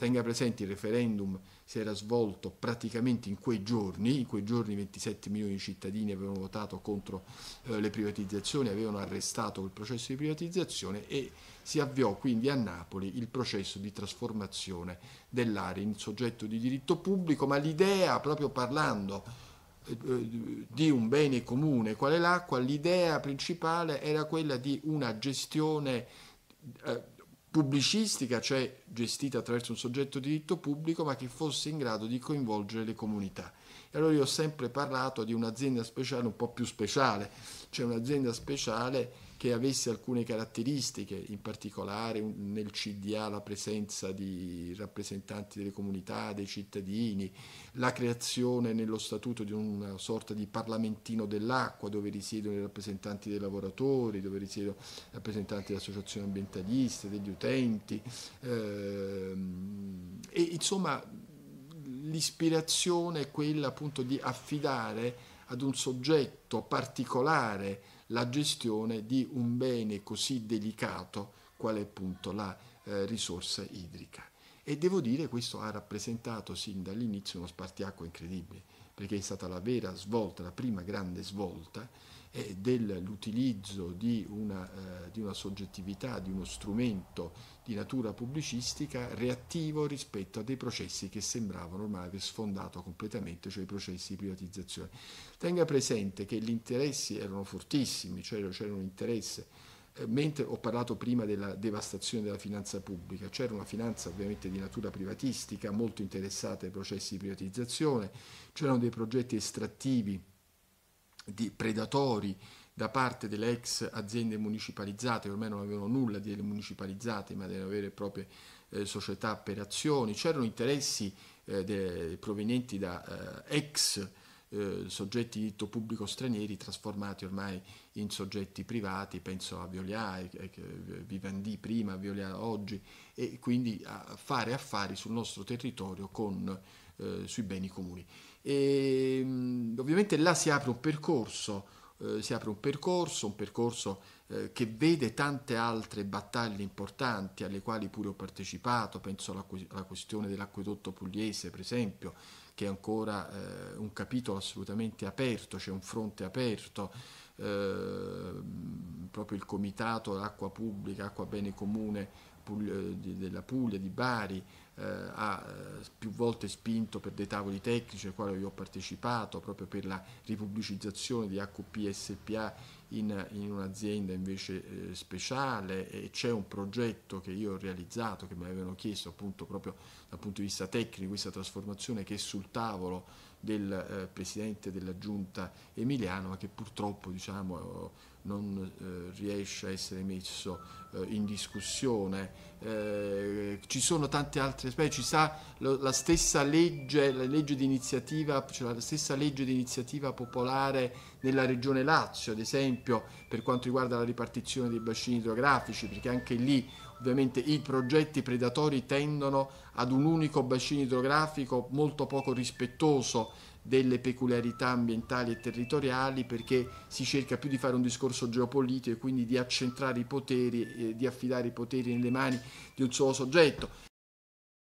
Tenga presente il referendum si era svolto praticamente in quei giorni, in quei giorni 27 milioni di cittadini avevano votato contro eh, le privatizzazioni, avevano arrestato il processo di privatizzazione e si avviò quindi a Napoli il processo di trasformazione dell'area in soggetto di diritto pubblico, ma l'idea, proprio parlando eh, eh di un bene comune quale l'acqua, l'idea principale era quella di una gestione eh, pubblicistica, cioè gestita attraverso un soggetto di diritto pubblico, ma che fosse in grado di coinvolgere le comunità. E allora io ho sempre parlato di un'azienda speciale un po' più speciale, cioè un'azienda speciale che avesse alcune caratteristiche, in particolare nel CDA la presenza di rappresentanti delle comunità, dei cittadini, la creazione nello statuto di una sorta di parlamentino dell'acqua dove risiedono i rappresentanti dei lavoratori, dove risiedono i rappresentanti delle associazioni ambientaliste, degli utenti ehm, e insomma l'ispirazione è quella appunto di affidare ad un soggetto particolare la gestione di un bene così delicato quale è appunto la eh, risorsa idrica. E devo dire questo ha rappresentato sin dall'inizio uno spartiacque incredibile perché è stata la vera svolta, la prima grande svolta eh, dell'utilizzo di, eh, di una, soggettività, di uno strumento di natura pubblicistica reattivo rispetto a dei processi che sembravano ormai aver sfondato completamente, cioè i processi di privatizzazione. Tenga presente che gli interessi erano fortissimi, cioè c'era un interesse eh, mentre ho parlato prima della devastazione della finanza pubblica, c'era una finanza ovviamente di natura privatistica molto interessata ai processi di privatizzazione, c'erano dei progetti estrattivi di predatori da parte delle ex aziende municipalizzate, ormai non avevano nulla di municipalizzate, ma delle vere e proprie eh, società per azioni, c'erano interessi eh, de, provenienti da eh, ex eh, soggetti di diritto pubblico stranieri trasformati ormai in soggetti privati, penso a Violia, eh, Vivendi prima, Violia oggi, e quindi a fare affari sul nostro territorio con, eh, sui beni comuni. E, ehm, ovviamente là si apre un percorso, eh, si apre un percorso, un percorso eh, che vede tante altre battaglie importanti alle quali pure ho partecipato, penso alla, alla questione dell'acquedotto pugliese per esempio, che è ancora eh, un capitolo assolutamente aperto, c'è cioè un fronte aperto, eh, proprio il comitato acqua pubblica, acqua bene comune Puglia, eh, di, della Puglia, di Bari, eh, ha eh, più volte spinto per dei tavoli tecnici ai quali io ho partecipato, proprio per la ripubblicizzazione di AQP SPA in, in un'azienda invece eh, speciale e c'è un progetto che io ho realizzato che mi avevano chiesto appunto proprio dal punto di vista tecnico questa trasformazione che è sul tavolo del eh, presidente della giunta Emiliano ma che purtroppo diciamo non eh, riesce a essere messo eh, in discussione. Eh, ci sono tante altre specie, ci sta la stessa legge, la legge di cioè la stessa legge di popolare nella regione Lazio, ad esempio, per quanto riguarda la ripartizione dei bacini idrografici, perché anche lì Ovviamente i progetti predatori tendono ad un unico bacino idrografico molto poco rispettoso delle peculiarità ambientali e territoriali perché si cerca più di fare un discorso geopolitico e quindi di accentrare i poteri, eh, di affidare i poteri nelle mani di un solo soggetto.